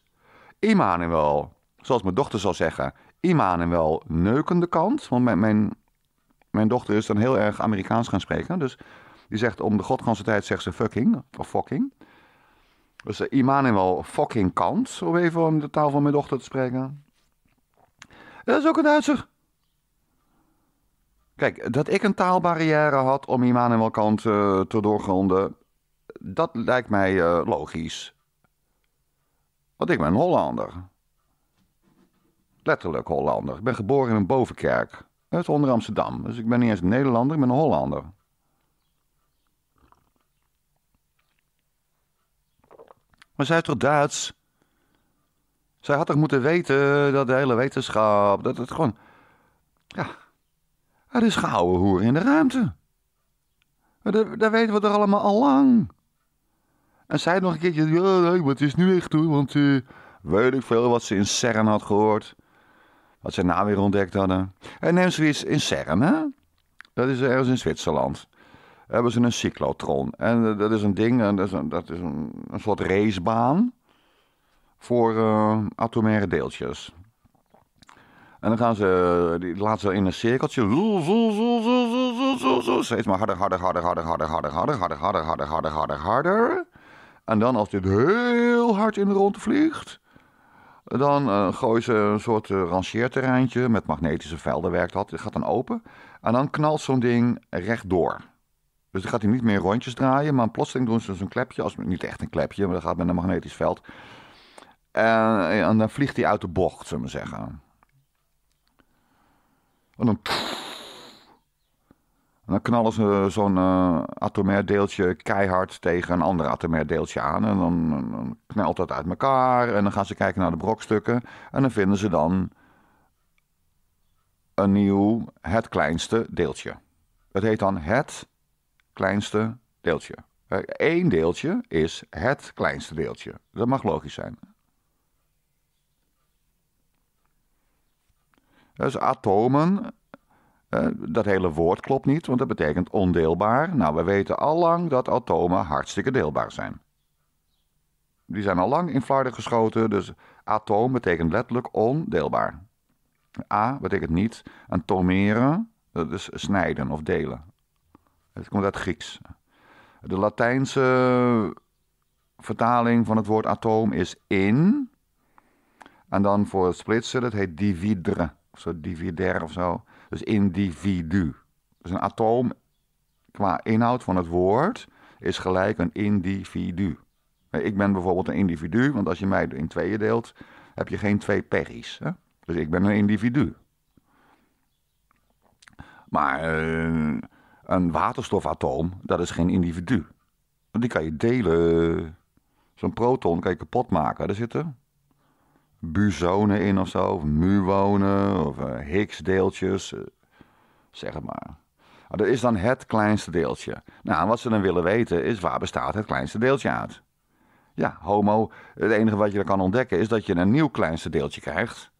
Immanuel, zoals mijn dochter zal zeggen, Immanuel neukende kant. Want mijn, mijn, mijn dochter is dan heel erg Amerikaans gaan spreken. Dus die zegt om de godganse tijd zegt ze fucking of fucking. Dus eh, Immanuel fucking Kant, om even om de taal van mijn dochter te spreken. Dat is ook een Duitser. Kijk, dat ik een taalbarrière had om Immanuel Kant uh, te doorgronden, dat lijkt mij uh, logisch. Want ik ben Hollander. Letterlijk Hollander. Ik ben geboren in een bovenkerk. Uit onder Amsterdam. Dus ik ben niet eens een Nederlander, ik ben een Hollander. Maar zij is toch Duits? Zij had toch moeten weten dat de hele wetenschap, dat het gewoon... Ja, het is gehouden hoer in de ruimte. Daar, weten we toch allemaal al lang. En zij nog een keertje, ja, nee, is nu echt toe, want uh, weet ik veel wat ze in CERN had gehoord. Wat ze na nou weer ontdekt hadden. En neem ze iets in CERN, hè? Dat is ergens in Zwitserland hebben ze een cyclotron. En dat is een ding, en dat is een, dat is een, een soort racebaan voor uh, atomaire deeltjes. En dan gaan ze, die laten ze in een cirkeltje. Zo, Steeds maar harder, harder, harder, harder, harder, harder, harder, harder, harder, harder, harder, harder, harder. En dan als dit heel hard in de rondte vliegt, dan gooien ze een soort uh, rangeerterreintje met magnetische velden werkt dat. Het gaat dan open. En dan knalt zo'n ding rechtdoor. Dus dan gaat hij niet meer rondjes draaien, maar plotseling doen ze zo'n dus klepje, als, niet echt een klepje, maar dat gaat met een magnetisch veld. Eh, en, dan vliegt hij uit de bocht, zullen we zeggen. En dan, en dan knallen ze zo'n uh, eh, deeltje keihard tegen een ander atomair deeltje aan. En dan, dan, knelt dat uit elkaar. En dan gaan ze kijken naar de brokstukken. En dan vinden ze dan een nieuw, het kleinste deeltje. Het heet dan het kleinste deeltje. Eén eh, deeltje is het kleinste deeltje. Dat mag logisch zijn. Dus atomen, eh, dat hele woord klopt niet, want dat betekent ondeelbaar. Nou, we weten al lang dat atomen hartstikke deelbaar zijn. Die zijn al lang in flarden geschoten, dus atoom betekent letterlijk ondeelbaar. A betekent niet, en dat is snijden of delen. Het komt uit Grieks. De Latijnse vertaling van het woord atoom is in. En dan voor het splitsen, dat heet dividere. Of zo, divider of zo. Dus individu. Dus een atoom qua inhoud van het woord is gelijk een individu. Ik ben bijvoorbeeld een individu, want als je mij in tweeën deelt, heb je geen twee perries. Hè? Dus ik ben een individu. Maar eh, een waterstofatoom, dat is geen individu. Die kan je delen. Zo'n proton kan je kapot maken. Daar zitten buzonen in of zo, of muonen, of eh, Higgs-deeltjes. Eh, zeg maar. Ah, dat is dan het kleinste deeltje. Nou, wat ze dan willen weten is waar bestaat het kleinste deeltje uit? Ja, homo, het enige wat je dan kan ontdekken is dat je een nieuw kleinste deeltje krijgt.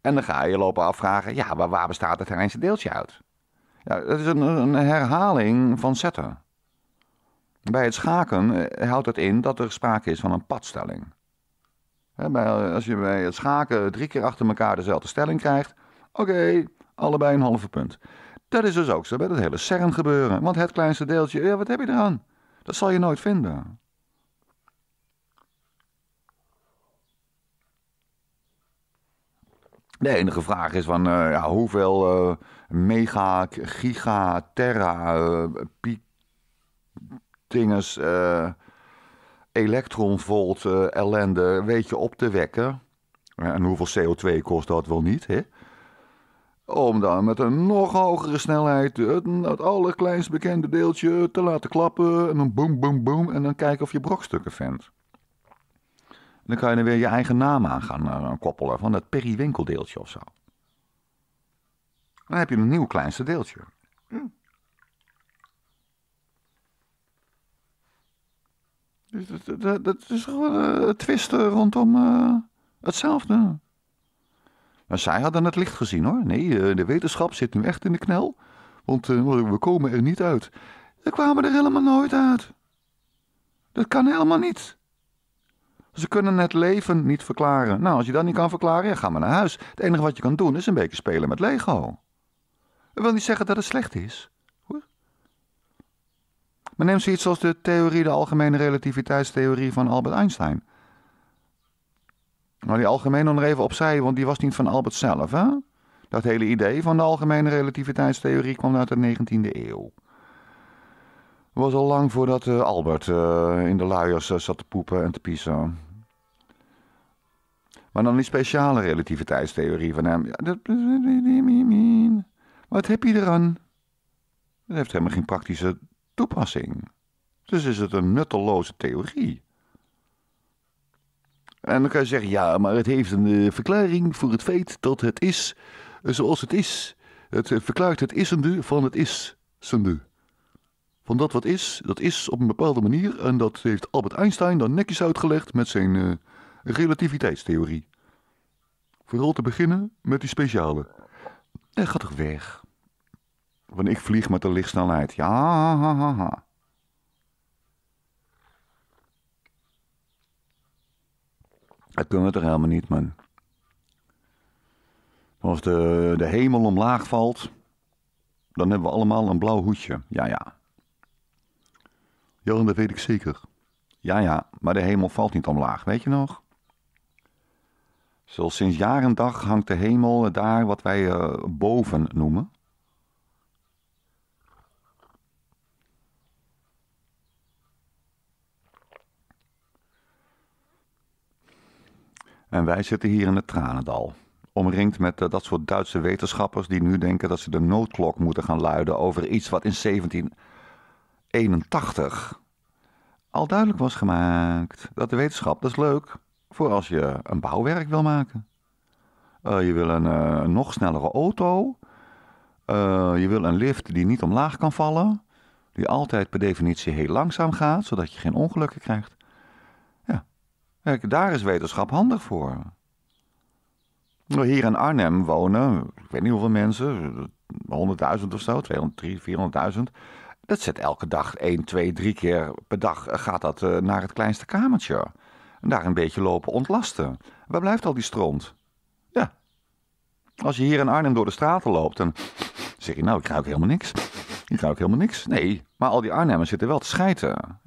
En dan ga je lopen afvragen, ja, maar waar bestaat het kleinste deeltje uit? Ja, dat is een, een herhaling van zetten. Bij het schaken eh, houdt het in dat er sprake is van een padstelling. als je bij het schaken drie keer achter elkaar dezelfde stelling krijgt, oké, allebei een halve punt. Dat is dus ook zo bij het hele CERN gebeuren. Want het kleinste deeltje, ja, wat heb je eraan? Dat zal je nooit vinden. De enige vraag is van eh, ja, hoeveel eh, mega, giga, tera, uh, piek, elektronvolt ellende weet je op te wekken. En hoeveel CO2 kost dat wel niet, hè? Om dan met een nog hogere snelheid het, het allerkleinst bekende deeltje te laten klappen. En dan boom, boom, boom En dan kijken of je brokstukken vindt dan kan je er weer je eigen naam aan gaan eh, koppelen. Van dat periwinkeldeeltje of zo. Dan heb je een nieuw kleinste deeltje. Hm. Dus dat, dat, is gewoon eh, twisten rondom uh, hetzelfde. Maar nou, zij hadden het licht gezien hoor. Nee, de wetenschap zit nu echt in de knel. Want we komen er niet uit. We kwamen er helemaal nooit uit. Dat kan helemaal niet. Ze kunnen het leven niet verklaren. Nou, als je dat niet kan verklaren, ga maar naar huis. Het enige wat je kan doen is een beetje spelen met Lego. Dat wil niet zeggen dat het slecht is. Maar neem zoiets als de theorie, de algemene relativiteitstheorie van Albert Einstein. Nou, die algemene nog even opzij, want die was niet van Albert zelf, hè? Dat hele idee van de algemene relativiteitstheorie kwam uit de 19e eeuw was al lang voordat eh, Albert eh, in de luiers eh, zat te poepen en te pissen. Maar dan die speciale relativiteitstheorie van hem. Wat heb je eraan? Het heeft helemaal geen praktische toepassing. Dus is het een nutteloze theorie. En dan kan je zeggen, ja, maar het heeft een verklaring voor het feit dat het is zoals het is. Het verklaart het isende van het is-zende van dat wat is, dat is op een bepaalde manier. En dat heeft Albert Einstein dan netjes uitgelegd met zijn eh, relativiteitstheorie. Vooral te beginnen met die speciale. En gaat toch weg? Want ik vlieg met de lichtsnelheid. Ja, ha, ha, ha. Dat kunnen we toch helemaal niet, man. Als de, de hemel omlaag valt, dan hebben we allemaal een blauw hoedje. Ja, ja. Ja, dat weet ik zeker. Ja, ja, maar de hemel valt niet omlaag, weet je nog? Zoals sinds jaar en dag hangt de hemel daar wat wij eh, boven noemen. En wij zitten hier in het tranendal, omringd met eh, dat soort Duitse wetenschappers die nu denken dat ze de noodklok moeten gaan luiden over iets wat in 17... 1981 al duidelijk was gemaakt dat de wetenschap, dat is leuk, voor als je een bouwwerk wil maken. Eh, je wil eh, een nog snellere auto. Eh, je wil een lift die niet omlaag kan vallen. Die altijd per definitie heel langzaam gaat, zodat je geen ongelukken krijgt. Ja, daar is wetenschap handig voor. Nou, hier in Arnhem wonen, ik weet niet hoeveel mensen, 100.000 of zo, 200, 300, 400.000. Dat zit elke dag, 1, twee, drie keer per dag eh, gaat dat eh, naar het kleinste kamertje. En daar een beetje lopen ontlasten. Waar blijft al die stront? Ja. Als je hier in Arnhem door de straten loopt, dan [SNIFFS] zeg je nou, ik ruik helemaal niks. Ik ruik helemaal niks. Nee, maar al die Arnhemmers zitten wel te schijten.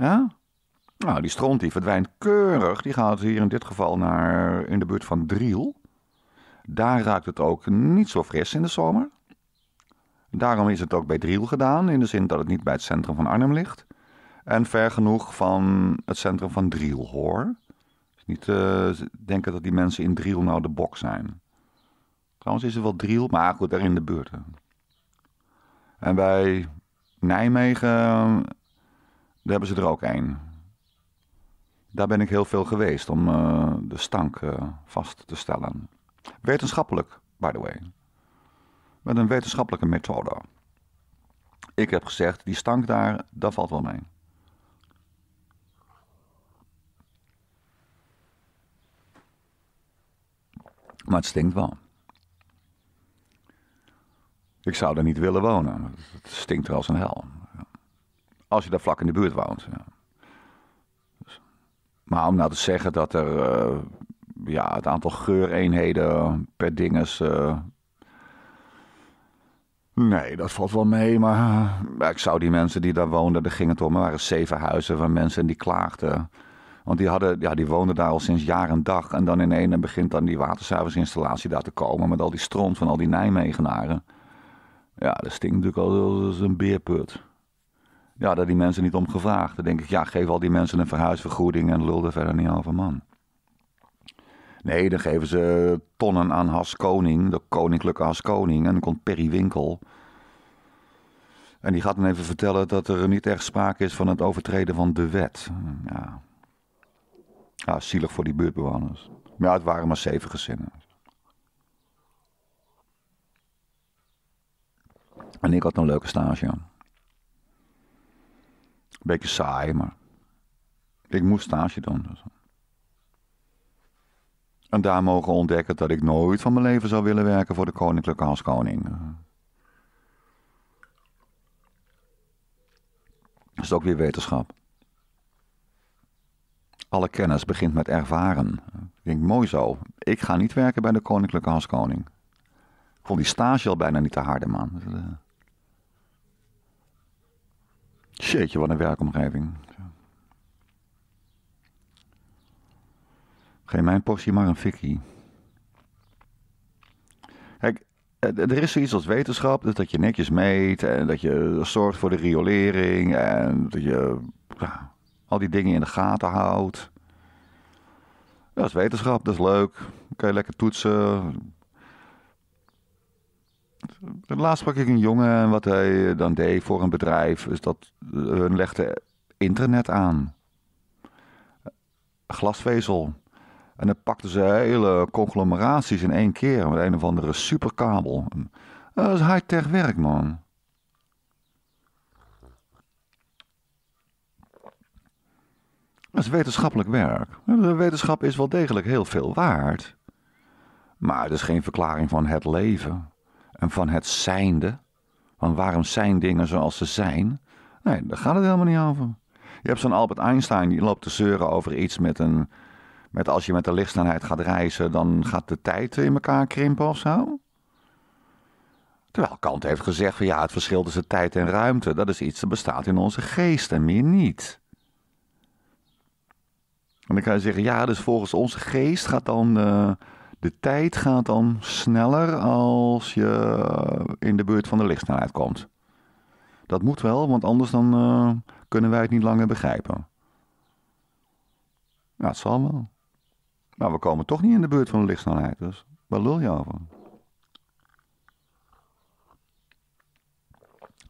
Nou, die stront die verdwijnt keurig. Die gaat hier in dit geval naar in de buurt van Driel. Daar ruikt het ook niet zo fris in de zomer. Daarom is het ook bij Driel gedaan, in de zin dat het niet bij het centrum van Arnhem ligt. En ver genoeg van het centrum van Driel, hoor. Dus niet eh, denken dat die mensen in Driel nou de bok zijn. Trouwens is er wel Driel, maar goed, daar in de buurt. En bij Nijmegen, daar hebben ze er ook één. Daar ben ik heel veel geweest om eh, de stank eh, vast te stellen. Wetenschappelijk, by the way met een wetenschappelijke methode. Ik heb gezegd, die stank daar, dat valt wel mee. Maar het stinkt wel. Ik zou er niet willen wonen. Het stinkt er als een hel. Als je daar vlak in de buurt woont. Ja. Maar om nou te zeggen dat er eh, ja, het aantal geureenheden per ding eh, Nee, dat valt wel mee, maar ik zou die mensen die daar woonden, er gingen om, maar waren zeven huizen van mensen die klaagden. Want die, hadden, ja, die woonden daar al sinds jaar en dag. En dan in één begint dan die waterzuiveringsinstallatie daar te komen. Met al die stroom van al die Nijmegenaren. Ja, dat stinkt natuurlijk als een beerput. Ja, daar die mensen niet om gevraagd. Dan denk ik, ja, geef al die mensen een verhuisvergoeding en lul er verder niet over, man. Nee, dan geven ze tonnen aan Has Koning, de koninklijke Has Koning. En dan komt Perry Winkel. En die gaat dan even vertellen dat er niet echt sprake is van het overtreden van de wet. Ja, ja zielig voor die buurtbewoners. Maar ja, het waren maar zeven gezinnen. En ik had een leuke stage. Beetje saai, maar ik moest stage doen. Dus. En daar mogen ontdekken dat ik nooit van mijn leven zou willen werken voor de koninklijke halskoning. Dat is ook weer wetenschap. Alle kennis begint met ervaren. Ik denk, mooi zo. Ik ga niet werken bij de koninklijke halskoning. Ik vond die stage al bijna niet te harde, man. Shitje, wat een werkomgeving. Geen mijn portie, maar een fikkie. Kijk, er is zoiets als wetenschap, dus dat je netjes meet en dat je zorgt voor de riolering en dat je ja, al die dingen in de gaten houdt. Dat is wetenschap, dat is leuk. Dan kan je lekker toetsen. Laatst sprak ik een jongen en wat hij dan deed voor een bedrijf, is dat hun legde internet aan. Glasvezel. En dan pakten ze dus hele conglomeraties in één keer met een of andere superkabel. Eh, dat is high-tech werk, man. Dat is wetenschappelijk werk. De wetenschap is wel degelijk heel veel waard. Maar het is geen verklaring van het leven en van het zijnde. Want waarom zijn dingen zoals ze zijn? Nee, daar gaat het helemaal niet over. Je hebt zo'n Albert Einstein die loopt te zeuren over iets met een met als je met de lichtsnelheid gaat reizen, dan gaat de tijd in elkaar krimpen of zo? Terwijl Kant heeft gezegd van ja, het verschil tussen tijd en ruimte, dat is iets dat bestaat in onze geest en meer niet. En dan kan je zeggen, ja, dus volgens onze geest gaat dan eh, de tijd gaat dan sneller als je in de buurt van de lichtsnelheid komt. Dat moet wel, want anders dan eh, kunnen wij het niet langer begrijpen. Ja, het zal wel. Maar we komen toch niet in de buurt van de lichtsnelheid. Dus waar lul je over?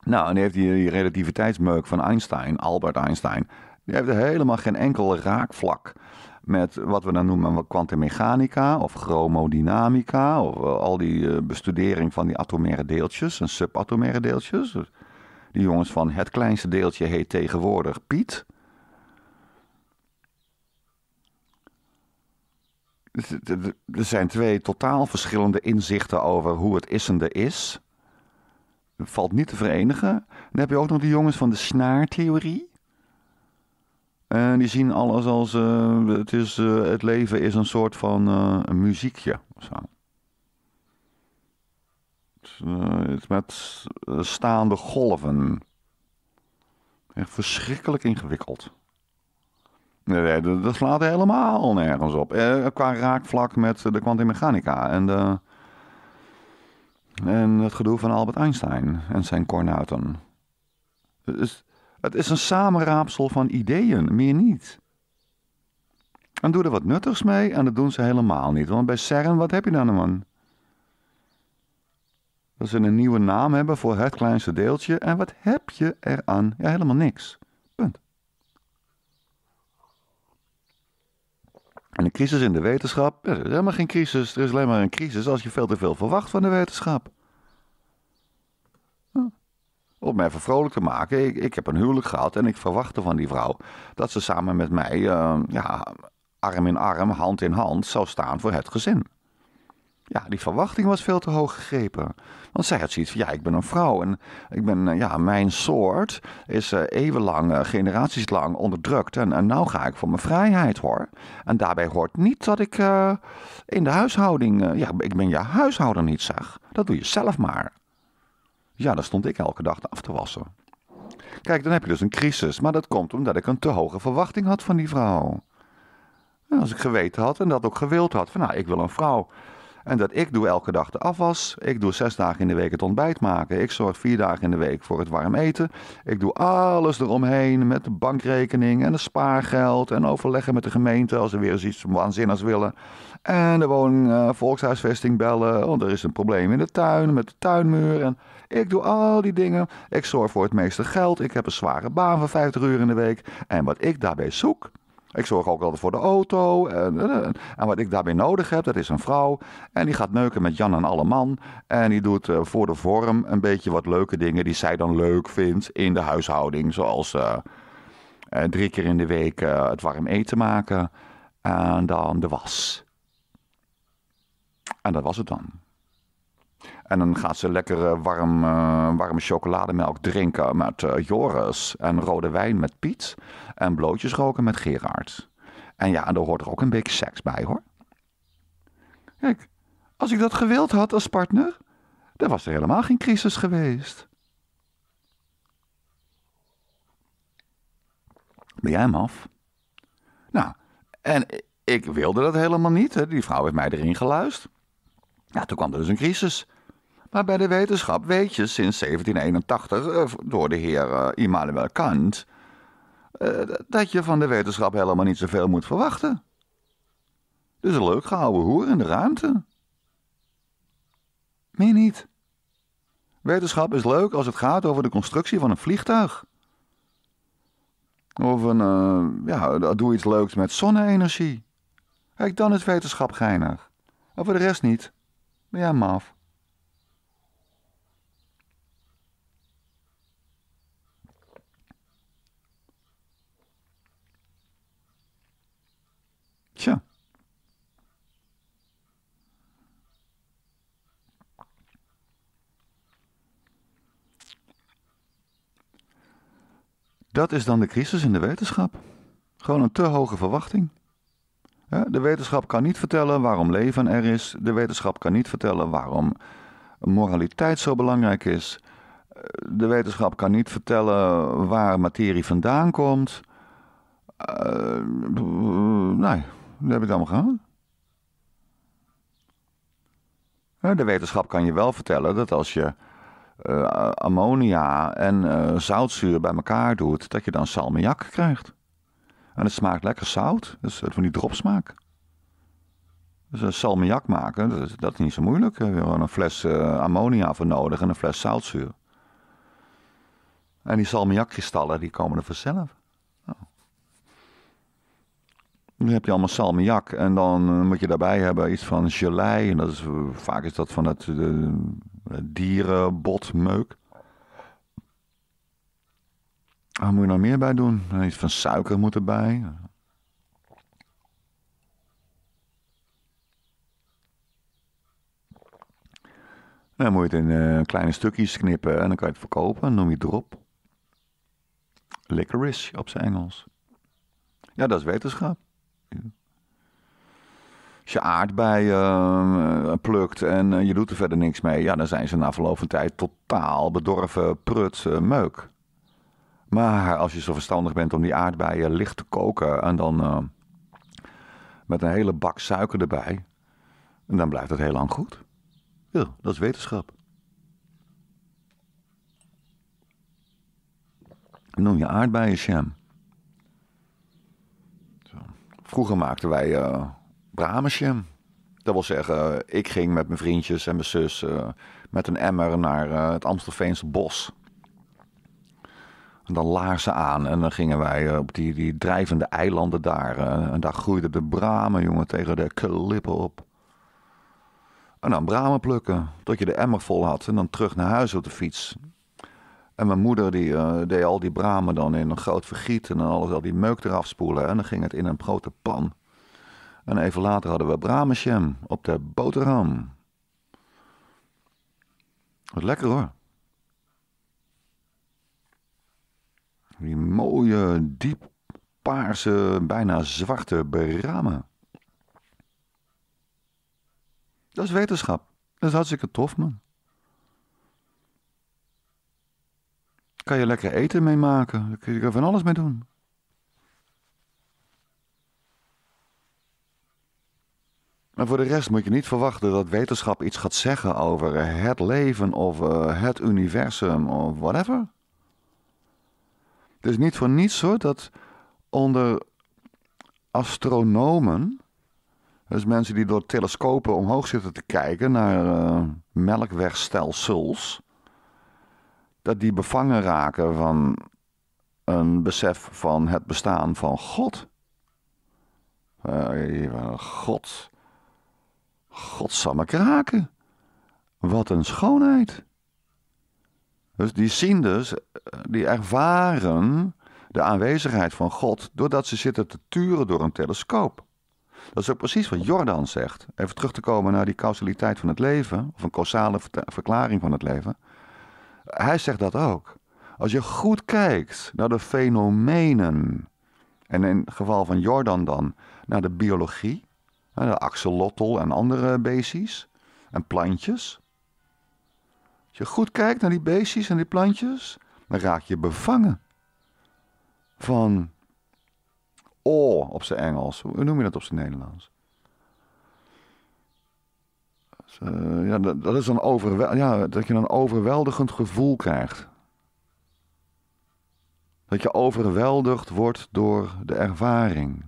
Nou, en heeft die relativiteitsmeuk van Einstein, Albert Einstein, die heeft helemaal geen enkel raakvlak met wat we dan noemen kwantummechanica of chromodynamica of eh, al die eh, bestudering van die atomaire deeltjes en subatomaire deeltjes. Die jongens van het kleinste deeltje heet tegenwoordig Piet. er zijn twee totaal verschillende inzichten over hoe het issende is. Valt niet te verenigen. Dan heb je ook nog die jongens van de snaartheorie. En die zien alles als eh, het, is, eh, het leven is een soort van eh, een muziekje Het, met staande golven. Echt verschrikkelijk ingewikkeld. Nee, dat, slaat helemaal nergens op. Eh, qua raakvlak met eh, de kwantummechanica en, de, en het gedoe van Albert Einstein en zijn kornuiten. Het is, het is een samenraapsel van ideeën, meer niet. En doe er wat nuttigs mee en dat doen ze helemaal niet. Want bij CERN, wat heb je dan man? Dat ze een nieuwe naam hebben voor het kleinste deeltje. En wat heb je eraan? Ja, helemaal niks. En een crisis in de wetenschap, er is helemaal geen crisis. Er is alleen maar een crisis als je veel te veel verwacht van de wetenschap. Hm. Om mij even vrolijk te maken, ik, ik, heb een huwelijk gehad en ik verwachtte van die vrouw dat ze samen met mij, eh, ja, arm in arm, hand in hand, zou staan voor het gezin ja, die verwachting was veel te hoog gegrepen. Want zij had zoiets van, ja, ik ben een vrouw en ik ben, eh, ja, mijn soort is uh, eeuwenlang, uh, generaties lang onderdrukt. En, en nou ga ik voor mijn vrijheid, hoor. En daarbij hoort niet dat ik in de huishouding, ja, ik ben je huishouder niet, zeg. Dat doe je zelf maar. Ja, dan stond ik elke dag af te wassen. Kijk, dan heb je dus een crisis, maar dat komt omdat ik een te hoge verwachting had van die vrouw. als ik geweten had en dat ook gewild had, van nou, ik wil een vrouw en dat ik doe elke dag de afwas. Ik doe zes dagen in de week het ontbijt maken. Ik zorg vier dagen in de week voor het warm eten. Ik doe alles eromheen met de bankrekening en het spaargeld. En overleggen met de gemeente als ze weer eens iets waanzinnigs willen. En de woning eh, volkshuisvesting bellen. Want er is een probleem in de tuin met de tuinmuur. En ik doe al die dingen. Ik zorg voor het meeste geld. Ik heb een zware baan van 50 uur in de week. En wat ik daarbij zoek, ik zorg ook altijd voor de auto. En, eh, eh, en, wat ik daarbij nodig heb, dat is een vrouw. En die gaat neuken met Jan en alle man. En die doet eh, voor de vorm een beetje wat leuke dingen die zij dan leuk vindt in de huishouding. Zoals drie keer in de week het warm eten maken. En dan de was. En dat was het dan. En dan gaat ze lekker eh, warm, eh, warme chocolademelk drinken met eh, Joris. En rode wijn met Piet. En blootjes roken met Gerard. En ja, en daar hoort er ook een beetje seks bij hoor. Kijk, als ik dat gewild had als partner, dan was er helemaal geen crisis geweest. Ben jij hem af? Nou, en ik wilde dat helemaal niet. Hè. Die vrouw heeft mij erin geluisterd. Ja, toen kwam er dus een crisis. Maar bij de wetenschap weet je sinds 1781 eh, door de heer eh, Immanuel Kant eh, dat je van de wetenschap helemaal niet zoveel moet verwachten. Dus een leuk gehouden hoer in de ruimte. Meer niet. Wetenschap is leuk als het gaat over de constructie van een vliegtuig. Of een, uh, ja, doe iets leuks met zonne-energie. Kijk, dan is wetenschap geinig. En voor de rest niet. Ben jij maf. Tja. Dat is dan de crisis in de wetenschap. Gewoon een te hoge verwachting. De wetenschap kan niet vertellen waarom leven er is. De wetenschap kan niet vertellen waarom moraliteit zo belangrijk is. De wetenschap kan niet vertellen waar materie vandaan komt. Eh, nee. Dat heb ik allemaal gehad. De wetenschap kan je wel vertellen dat als je eh, ammonia en eh, zoutzuur bij elkaar doet, dat je dan salmiak krijgt. En het smaakt lekker zout, dus eh, van die dropsmaak. Dus een salmiak maken, dat is, dat is niet zo moeilijk. Daar hebben gewoon een fles ammonia voor nodig en een fles zoutzuur. En die salmiakkristallen die komen er vanzelf. Dan heb je allemaal salmiak en dan eh, moet je daarbij hebben iets van gelei. En dat is, eh, vaak is dat van het, het eh, dierenbotmeuk. moet je nog meer bij doen? Iets van suiker moet erbij. Dan moet je het in kleine stukjes knippen en dan kan je het verkopen. Dan noem je het drop. Licorice op zijn Engels. Ja, dat is wetenschap. Als je aardbeien ehm, eh, plukt en eh, je doet er verder niks mee, ja, dan zijn ze na verloop van tijd totaal bedorven, prut, eh, meuk. Maar als je zo verstandig bent om die aardbeien licht te koken en dan met een hele bak suiker erbij, dan blijft het heel lang goed. Ja, dat is wetenschap. noem je aardbeien Sham. Vroeger maakten wij uh, eh, Bramesje. Dat wil zeggen, ik ging met mijn vriendjes en mijn zus eh, met een emmer naar eh, het Amstelveense bos. En dan laarzen aan en dan gingen wij op die, die drijvende eilanden daar. en daar groeide de bramen, jongen, tegen de klippen op. En dan bramen plukken, tot je de emmer vol had. En dan terug naar huis op de fiets. En mijn moeder die, eh, deed al die bramen dan in een groot vergiet en alles, al die meuk eraf spoelen. En dan ging het in een grote pan. En even later hadden we bramenjam op de boterham. Wat lekker hoor. Die mooie, diep paarse, bijna zwarte bramen. Dat is wetenschap. Dat is hartstikke tof, man. kan je lekker eten mee maken. Daar kun je van alles mee doen. En voor de rest moet je niet verwachten dat wetenschap iets gaat zeggen over het leven of eh, het universum of whatever. Het is niet voor niets hoor dat onder astronomen, dus mensen die door telescopen omhoog zitten te kijken naar uh, melkwegstelsels, dat die bevangen raken van een besef van het bestaan van God. Eh, God, God. me kraken. Wat een schoonheid. Dus die dus, eh, die ervaren de aanwezigheid van God doordat ze zitten te turen door een telescoop. Dat is ook precies wat Jordan zegt. Even terug te komen naar die causaliteit van het leven, of een causale verklaring van het leven. Hij zegt dat ook. Als je goed kijkt naar de fenomenen, en in het geval van Jordan dan naar de biologie, de axolotl en andere beestjes en plantjes. Als je goed kijkt naar die beestjes en die plantjes, dan raak je bevangen van oh op zijn Engels. Hoe noem je dat op zijn Nederlands? Eh, ja, dat, is een overwel ja, dat je een overweldigend gevoel krijgt. Dat je overweldigd wordt door de ervaring.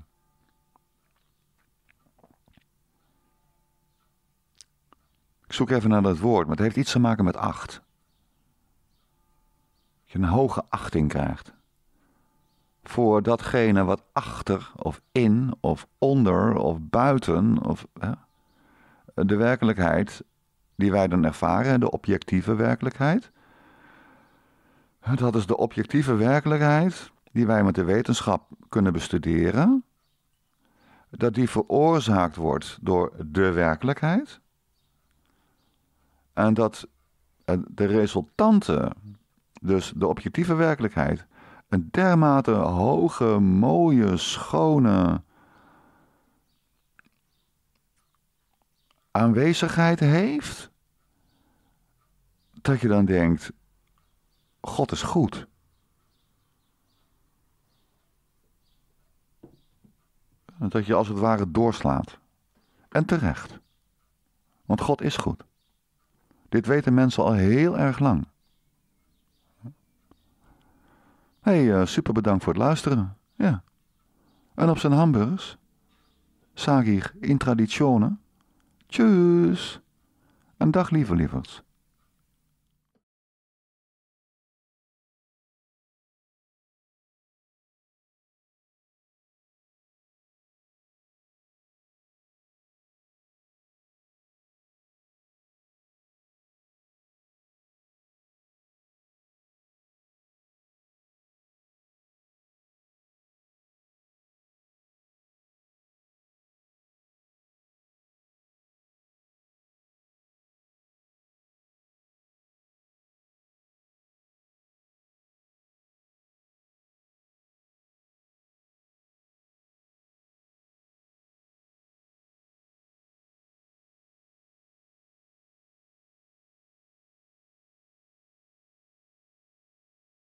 Ik zoek even naar dat woord, maar het heeft iets te maken met acht. Dat je een hoge achting krijgt. Voor datgene wat achter of in of onder of buiten of de werkelijkheid die wij dan ervaren, de objectieve werkelijkheid. Dat is de objectieve werkelijkheid die wij met de wetenschap kunnen bestuderen. Dat die veroorzaakt wordt door de werkelijkheid. En dat eh, de resultante, dus de objectieve werkelijkheid, een dermate hoge, mooie, schone, aanwezigheid heeft, dat je dan denkt, God is goed. Dat je als het ware doorslaat. En terecht. Want God is goed. Dit weten mensen al heel erg lang. hey, eh, super bedankt voor het luisteren. Ja. En op zijn hamburgers. Sagi in traditionen. Tjus. Een dag lieve lieverds.